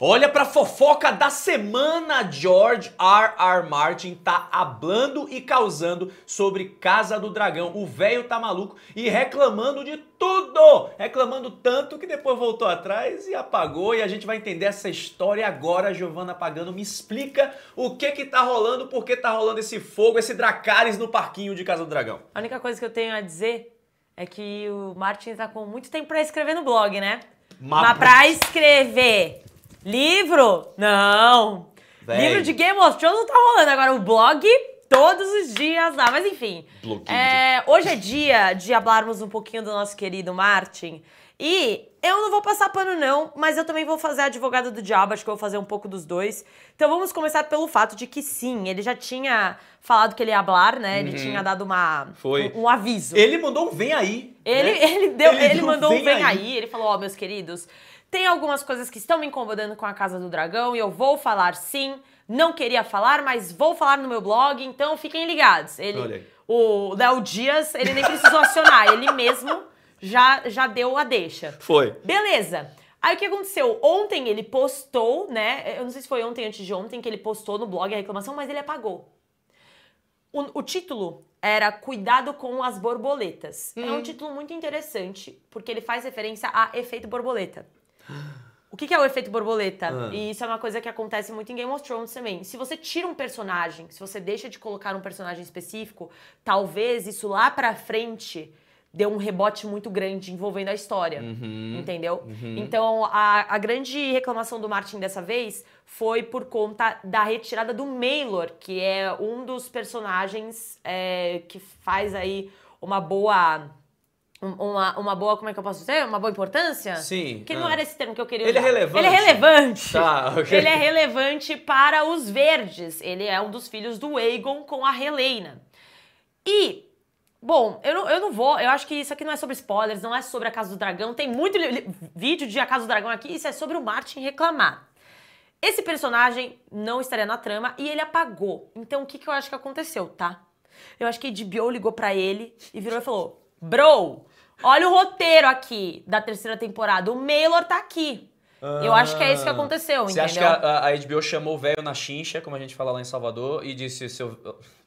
Olha pra fofoca da semana, George R. R. Martin tá hablando e causando sobre Casa do Dragão. O velho tá maluco e reclamando de tudo! Reclamando tanto que depois voltou atrás e apagou. E a gente vai entender essa história agora. Giovanna Pagano me explica o que que tá rolando, por que tá rolando esse fogo, esse Dracarys no parquinho de Casa do Dragão. A única coisa que eu tenho a dizer é que o Martin tá com muito tempo pra escrever no blog, né? Mas, Mas pra escrever Livro? Não. Véi. Livro de Game of Thrones não tá rolando. Agora o blog todos os dias lá. Mas enfim. É, hoje é dia de falarmos um pouquinho do nosso querido Martin. E eu não vou passar pano, não, mas eu também vou fazer a advogada do diabo, acho que eu vou fazer um pouco dos dois. Então vamos começar pelo fato de que sim, ele já tinha falado que ele ia hablar, né? Ele uhum. tinha dado uma, Foi. Um, um, aviso. Ele mandou um vem aí. Ele, né? ele, deu, ele, ele mandou um vem, vem aí. aí. ele falou: Ó, oh, meus queridos, tem algumas coisas que estão me incomodando com a Casa do Dragão e eu vou falar sim. Não queria falar, mas vou falar no meu blog, então fiquem ligados. Ele, o Léo Dias, ele nem precisou acionar, ele mesmo já, já deu a deixa. Foi. Beleza. Aí o que aconteceu? Ontem ele postou, né? Eu não sei se foi ontem, antes de ontem, que ele postou no blog a reclamação, mas ele apagou. O, o título era Cuidado com as Borboletas. É um hum. título muito interessante, porque ele faz referência a efeito borboleta. O que, é o efeito borboleta? Ah. E isso é uma coisa que acontece muito em Game of Thrones também. Se você tira um personagem, se você deixa de colocar um personagem específico, talvez isso lá pra frente deu um rebote muito grande envolvendo a história, uhum, entendeu? Uhum. Então, a, a, grande reclamação do Martin dessa vez foi por conta da retirada do Maylor, que é um dos personagens é, que faz aí uma boa uma, uma boa, como é que eu posso dizer? Uma boa importância? Sim. Que ah. não era esse termo que eu queria usar. Ele é relevante. Ele é relevante. Tá, ok Ele é relevante para os verdes. Ele é um dos filhos do Aegon com a Helena. E, bom, eu não, eu não vou, eu acho que isso aqui não é sobre spoilers, não é sobre a Casa do Dragão. Tem muito vídeo de A Casa do Dragão aqui, isso é sobre o Martin reclamar. Esse personagem não estaria na trama e ele apagou. Então o que, que eu acho que aconteceu, tá? Eu acho que a HBO ligou para ele e virou e falou: Bro, olha o roteiro aqui da terceira temporada. O Maylor tá aqui. Ah, eu acho que é isso que ah. aconteceu, Você entendeu? acha que a, a HBO chamou o velho na chincha, como a gente fala lá em Salvador, e disse, seu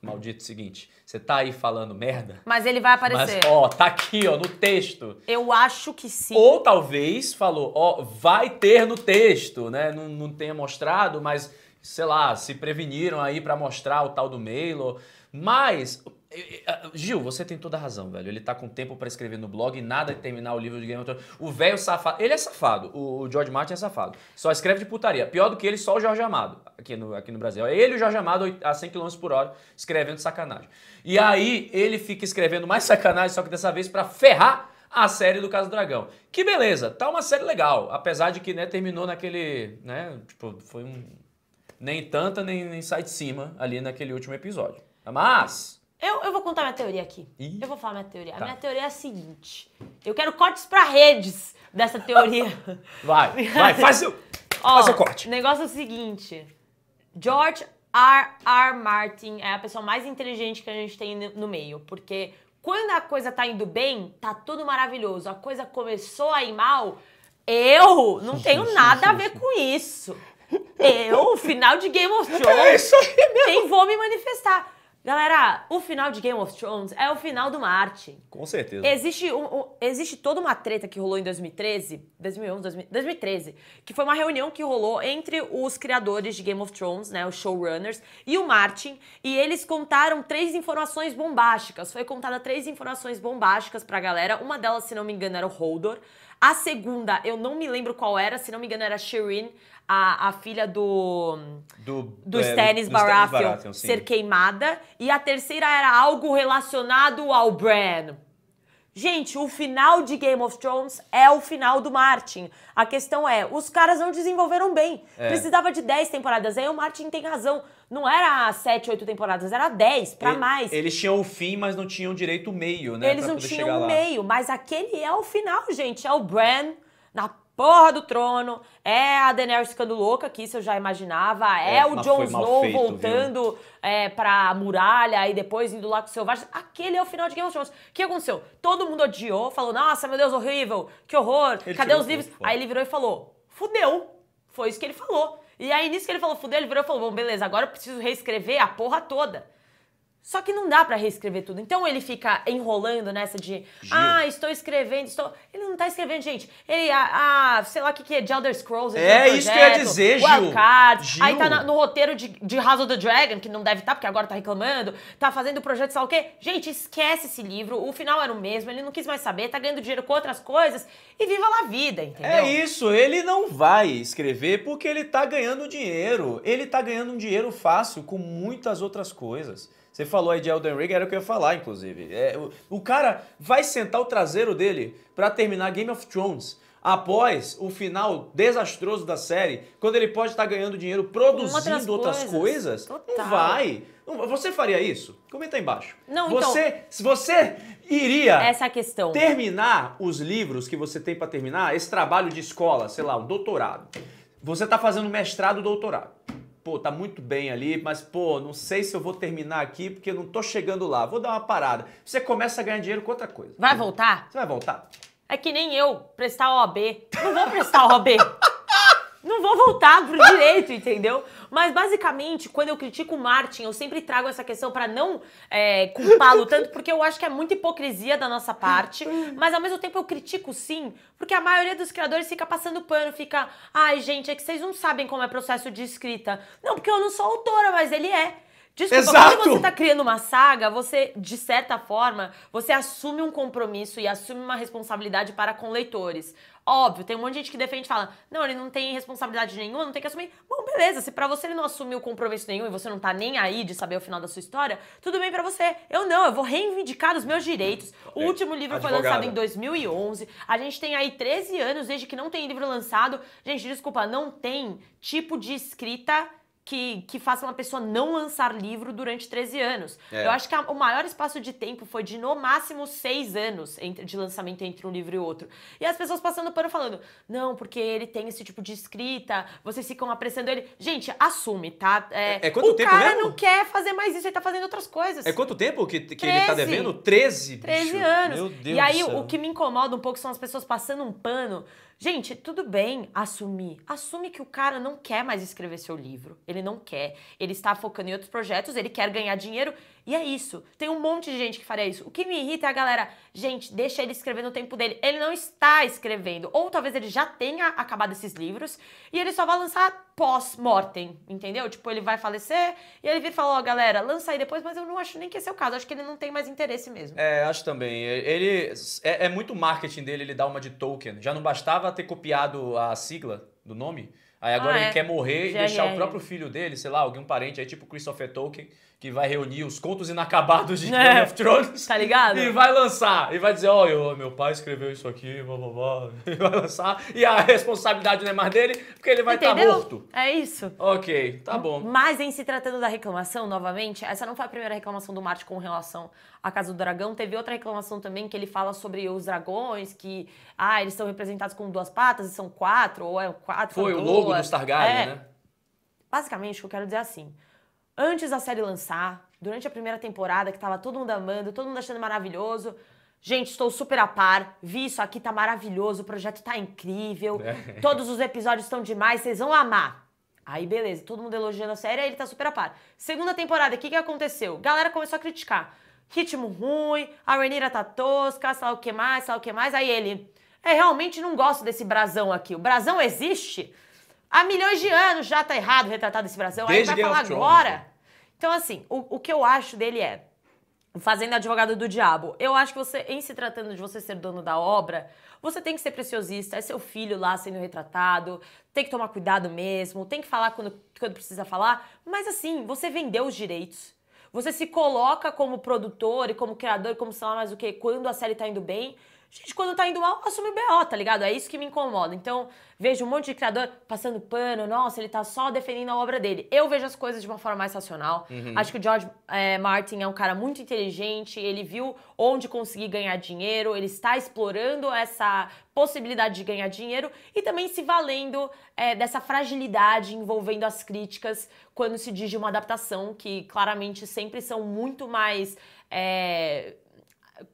maldito seguinte, você tá aí falando merda? Mas ele vai aparecer. Mas, ó, tá aqui, ó, no texto. Eu acho que sim. Ou talvez falou, ó, vai ter no texto, né? Não, não tenha mostrado, mas, sei lá, se preveniram aí para mostrar o tal do Maylor. Mas Gil, você tem toda a razão, velho. Ele tá com tempo para escrever no blog e nada de terminar o livro de Game of Thrones. O velho safado. Ele é safado. O George Martin é safado. Só escreve de putaria. Pior do que ele, só o Jorge Amado. Aqui no, aqui no Brasil. É ele e o Jorge Amado a 100 km por hora escrevendo sacanagem. E aí ele fica escrevendo mais sacanagem, só que dessa vez para ferrar a série do Caso do Dragão. Que beleza, tá uma série legal. Apesar de que né, terminou naquele. Né, tipo, foi um. Nem tanta, nem, nem sai de cima ali naquele último episódio. Mas. Eu, eu vou contar minha teoria aqui. Ih, eu vou falar minha teoria. Tá. A minha teoria é a seguinte. Eu quero cortes para redes dessa teoria. vai, vai, faz o, Ó, faz o corte. O negócio é o seguinte. George R. R. Martin é a pessoa mais inteligente que a gente tem no meio. Porque quando a coisa tá indo bem, tá tudo maravilhoso. A coisa começou a ir mal, eu não tenho nada a ver com isso. Eu, final de Game of Thrones, é isso aí mesmo. nem vou me manifestar. Galera, o final de Game of Thrones é o final do Martin. Com certeza. Existe, um, um, existe toda uma treta que rolou em 2013, 2011, 2000, 2013, que foi uma reunião que rolou entre os criadores de Game of Thrones, né, os showrunners, e o Martin, e eles contaram três informações bombásticas. Foi contada três informações bombásticas pra galera. Uma delas, se não me engano, era o Holdor. A segunda, eu não me lembro qual era, se não me engano, era Shireen a, a filha do. Do, do é, Stannis Baratheon ser queimada. E a terceira era algo relacionado ao Bran. Gente, o final de Game of Thrones é o final do Martin. A questão é, os caras não desenvolveram bem. É. Precisava de 10 temporadas. Aí o Martin tem razão. Não era 7, 8 temporadas, era 10, para mais. Eles tinham o fim, mas não tinham direito o meio, né? Eles não tinham o meio, mas aquele é o final, gente. É o Bran na porra do trono, é a Daenerys ficando louca, que isso eu já imaginava, é, é o Jon Snow feito, voltando é, pra muralha e depois indo lá com o Selvagem. Aquele é o final de Game of Thrones. O que aconteceu? Todo mundo odiou, falou, nossa, meu Deus, horrível, que horror, ele cadê os livros? Aí ele virou e falou, fudeu. Foi isso que ele falou. E aí, nisso que ele falou, fudeu, ele virou e falou, bom, beleza, agora eu preciso reescrever a porra toda. Só que não dá para reescrever tudo. Então ele fica enrolando nessa de, Gil. ah, estou escrevendo, estou. Ele não está escrevendo, gente. Ele, ah, ah, sei lá o que, que é, de Elder Scrolls. É, projeto, isso que eu ia dizer, Gil. Wildcard. Gil. Aí tá na, no roteiro de, de House of the Dragon, que não deve estar, tá, porque agora tá reclamando. Tá fazendo o projeto, sei lá o quê. Gente, esquece esse livro. O final era o mesmo, ele não quis mais saber, tá ganhando dinheiro com outras coisas. E viva lá a vida, entendeu? É isso, ele não vai escrever porque ele tá ganhando dinheiro. Ele tá ganhando um dinheiro fácil com muitas outras coisas. Você falou aí de Elden Ring, era o que eu ia falar, inclusive. É, o, o cara vai sentar o traseiro dele para terminar Game of Thrones após o final desastroso da série, quando ele pode estar tá ganhando dinheiro produzindo outras, outras coisas, coisas não vai. Você faria isso? Comenta aí embaixo. Não, então- você, então, se você iria essa é questão terminar os livros que você tem para terminar, esse trabalho de escola, sei lá, um doutorado. Você está fazendo mestrado, doutorado pô, tá muito bem ali, mas pô, não sei se eu vou terminar aqui porque eu não tô chegando lá, vou dar uma parada. Você começa a ganhar dinheiro com outra coisa. Vai voltar? Você vai voltar. É que nem eu, prestar OAB. Não vou prestar OAB não vou voltar pro direito, entendeu? Mas basicamente, quando eu critico o Martin, eu sempre trago essa questão para não é, culpá-lo tanto, porque eu acho que é muita hipocrisia da nossa parte. Mas ao mesmo tempo eu critico sim, porque a maioria dos criadores fica passando pano, fica. Ai, gente, é que vocês não sabem como é processo de escrita. Não, porque eu não sou autora, mas ele é. Desculpa, Exato. quando você tá criando uma saga, você, de certa forma, você assume um compromisso e assume uma responsabilidade para com leitores. Óbvio, tem um monte de gente que defende e fala: não, ele não tem responsabilidade nenhuma, não tem que assumir. Bom, beleza, se pra você ele não assumiu compromisso nenhum e você não tá nem aí de saber o final da sua história, tudo bem para você. Eu não, eu vou reivindicar os meus direitos. O último livro Advogada. foi lançado em 2011. A gente tem aí 13 anos desde que não tem livro lançado. Gente, desculpa, não tem tipo de escrita que, que faça uma pessoa não lançar livro durante 13 anos. É. Eu acho que a, o maior espaço de tempo foi de no máximo 6 anos entre, de lançamento entre um livro e outro. E as pessoas passando pano falando, não, porque ele tem esse tipo de escrita, vocês ficam apreciando ele. Gente, assume, tá? É, é, é quanto o tempo cara mesmo? não quer fazer mais isso, ele tá fazendo outras coisas. É quanto tempo que, que ele tá devendo? 13, 13 bicho. anos. Meu Deus e aí o que me incomoda um pouco são as pessoas passando um pano. Gente, tudo bem assumir. Assume que o cara não quer mais escrever seu livro. Ele ele não quer, ele está focando em outros projetos, ele quer ganhar dinheiro e é isso. Tem um monte de gente que faria isso. O que me irrita é a galera, gente, deixa ele escrever no tempo dele. Ele não está escrevendo, ou talvez ele já tenha acabado esses livros e ele só vai lançar pós-mortem, entendeu? Tipo, ele vai falecer e ele vir e fala: Ó, oh, galera, lança aí depois, mas eu não acho nem que esse é o caso. Acho que ele não tem mais interesse mesmo. É, acho também. Ele. É, é muito marketing dele, ele dá uma de token. Já não bastava ter copiado a sigla do nome. Aí agora ah, ele é. quer morrer e deixar o próprio filho dele, sei lá, alguém, um parente aí, tipo Christopher Tolkien, que vai reunir os contos inacabados de é. Game of Thrones. Tá ligado? E vai lançar. E vai dizer, ó, oh, meu pai escreveu isso aqui, blá blá blá. E vai lançar. E a responsabilidade não é mais dele, porque ele vai estar tá morto. É isso. Ok, tá bom. Mas em se tratando da reclamação, novamente, essa não foi a primeira reclamação do Marte com relação a Casa do Dragão. Teve outra reclamação também que ele fala sobre os dragões, que ah, eles são representados com duas patas e são quatro, ou é quatro. Foi o logo dos Targaryen, é. né? Basicamente, o que eu quero dizer é assim. Antes da série lançar, durante a primeira temporada, que tava todo mundo amando, todo mundo achando maravilhoso, Gente, estou super a par. Vi isso aqui, tá maravilhoso. O projeto tá incrível. É. Todos os episódios estão demais, vocês vão amar. Aí, beleza, todo mundo elogiando a série, aí ele tá super a par. Segunda temporada, o que, que aconteceu? Galera começou a criticar ritmo ruim, a Renira tá tosca, sabe o que mais, sabe o que mais. Aí ele, é, realmente não gosto desse brasão aqui. O brasão existe há milhões de anos, já tá errado retratado esse brasão. Desde Aí ele vai falar agora. Né? Então, assim, o, o que eu acho dele é, fazendo é advogado do diabo, eu acho que você, em se tratando de você ser dono da obra, você tem que ser preciosista, é seu filho lá sendo retratado, tem que tomar cuidado mesmo, tem que falar quando, quando precisa falar, mas assim, você vendeu os direitos, você se coloca como produtor e como criador, como sei lá mais o que, quando a série tá indo bem, Gente, quando tá indo mal, assume o BO, tá ligado? É isso que me incomoda. Então, vejo um monte de criador passando pano, nossa, ele tá só defendendo a obra dele. Eu vejo as coisas de uma forma mais racional. Uhum. Acho que o George é, Martin é um cara muito inteligente, ele viu onde conseguir ganhar dinheiro, ele está explorando essa possibilidade de ganhar dinheiro e também se valendo é, dessa fragilidade envolvendo as críticas quando se diz de uma adaptação, que claramente sempre são muito mais. É,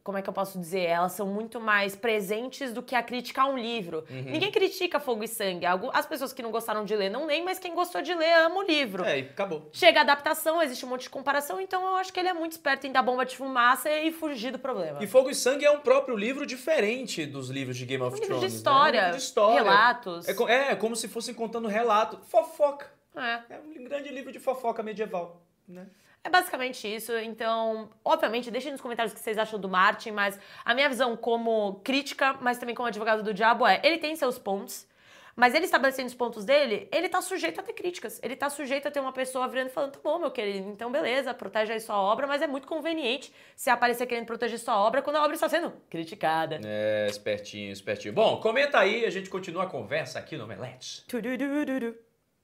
como é que eu posso dizer? Elas são muito mais presentes do que a criticar um livro. Uhum. Ninguém critica Fogo e Sangue. As pessoas que não gostaram de ler não leem, mas quem gostou de ler ama o livro. É, e acabou. Chega a adaptação, existe um monte de comparação, então eu acho que ele é muito esperto em dar bomba de fumaça e fugir do problema. E Fogo e Sangue é um próprio livro diferente dos livros de Game of um livro Thrones. De né? história, né? É um livro de história. Relatos. É, é como se fossem contando relato. Fofoca. É. é um grande livro de fofoca medieval, né? É basicamente isso. Então, obviamente, deixem nos comentários o que vocês acham do Martin, mas a minha visão como crítica, mas também como advogado do diabo é, ele tem seus pontos, mas ele estabelecendo os pontos dele, ele tá sujeito a ter críticas. Ele tá sujeito a ter uma pessoa virando e falando: tá bom, meu querido, então beleza, protege aí sua obra, mas é muito conveniente se aparecer querendo proteger sua obra quando a obra está sendo criticada. É, espertinho, espertinho. Bom, comenta aí, a gente continua a conversa aqui no Melete.